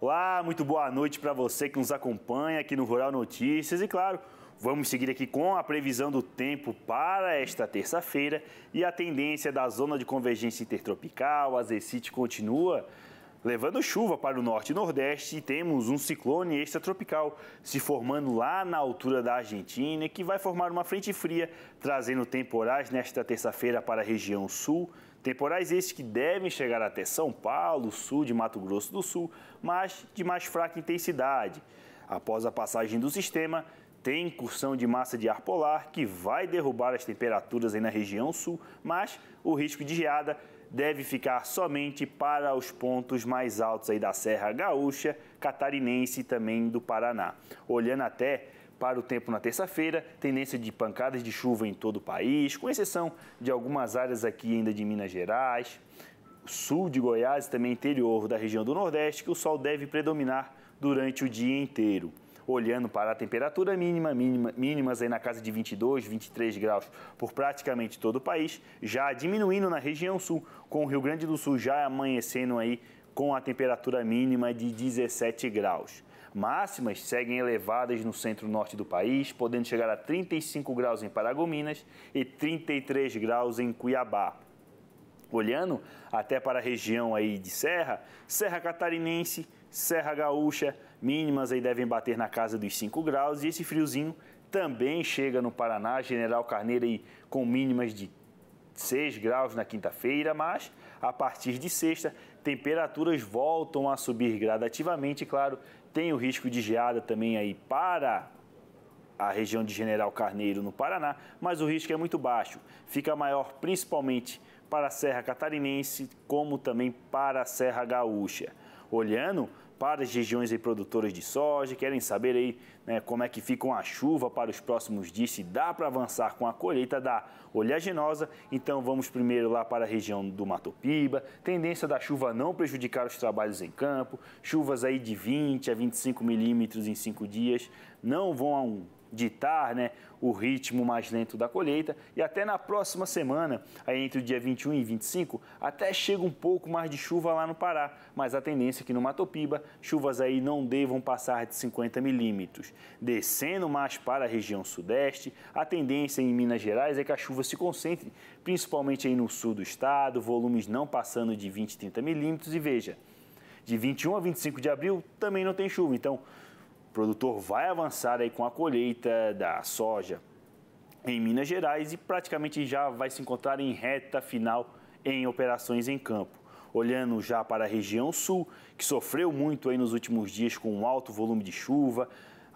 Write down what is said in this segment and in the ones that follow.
Olá, muito boa noite para você que nos acompanha aqui no Rural Notícias e, claro, vamos seguir aqui com a previsão do tempo para esta terça-feira e a tendência da zona de convergência intertropical, a Zecite, continua levando chuva para o norte e nordeste e temos um ciclone extratropical se formando lá na altura da Argentina, que vai formar uma frente fria, trazendo temporais nesta terça-feira para a região sul. Temporais estes que devem chegar até São Paulo, sul de Mato Grosso do Sul, mas de mais fraca intensidade. Após a passagem do sistema, tem incursão de massa de ar polar que vai derrubar as temperaturas aí na região sul, mas o risco de geada deve ficar somente para os pontos mais altos aí da Serra Gaúcha, Catarinense e também do Paraná. Olhando até para o tempo na terça-feira, tendência de pancadas de chuva em todo o país, com exceção de algumas áreas aqui ainda de Minas Gerais, sul de Goiás e também interior da região do Nordeste, que o sol deve predominar durante o dia inteiro olhando para a temperatura mínima, mínima mínimas aí na casa de 22, 23 graus por praticamente todo o país, já diminuindo na região sul, com o Rio Grande do Sul já amanhecendo aí com a temperatura mínima de 17 graus. Máximas seguem elevadas no centro-norte do país, podendo chegar a 35 graus em Paragominas e 33 graus em Cuiabá. Olhando até para a região aí de Serra, Serra Catarinense, Serra Gaúcha, mínimas aí devem bater na casa dos 5 graus e esse friozinho também chega no Paraná, General Carneiro aí com mínimas de 6 graus na quinta-feira, mas a partir de sexta, temperaturas voltam a subir gradativamente, claro, tem o risco de geada também aí para a região de General Carneiro no Paraná, mas o risco é muito baixo. Fica maior principalmente para a Serra Catarinense, como também para a Serra Gaúcha olhando para as regiões e produtoras de soja, querem saber aí né, como é que ficam a chuva para os próximos dias, se dá para avançar com a colheita da oleaginosa. Então vamos primeiro lá para a região do Mato Piba, tendência da chuva não prejudicar os trabalhos em campo, chuvas aí de 20 a 25 milímetros em 5 dias, não vão a um ditar né, o ritmo mais lento da colheita e até na próxima semana, aí entre o dia 21 e 25, até chega um pouco mais de chuva lá no Pará, mas a tendência é que no Mato Piba chuvas aí não devam passar de 50 milímetros. Descendo mais para a região sudeste, a tendência em Minas Gerais é que a chuva se concentre principalmente aí no sul do estado, volumes não passando de 20 e 30 milímetros e veja, de 21 a 25 de abril também não tem chuva, então o produtor vai avançar aí com a colheita da soja em Minas Gerais e praticamente já vai se encontrar em reta final em operações em campo. Olhando já para a região sul, que sofreu muito aí nos últimos dias com um alto volume de chuva,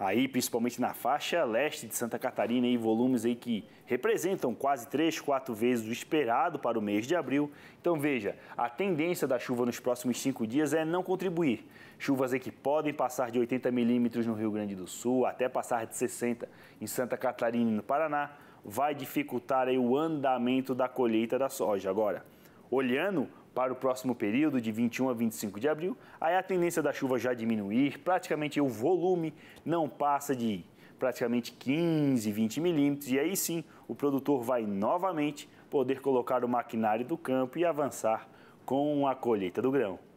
aí principalmente na faixa leste de Santa Catarina, e volumes aí que representam quase 3, 4 vezes o esperado para o mês de abril. Então veja, a tendência da chuva nos próximos 5 dias é não contribuir. Chuvas aí que podem passar de 80 milímetros no Rio Grande do Sul, até passar de 60 em Santa Catarina e no Paraná, vai dificultar aí o andamento da colheita da soja. Agora, olhando para o próximo período, de 21 a 25 de abril, aí a tendência da chuva já diminuir, praticamente o volume não passa de praticamente 15, 20 milímetros, e aí sim o produtor vai novamente poder colocar o maquinário do campo e avançar com a colheita do grão.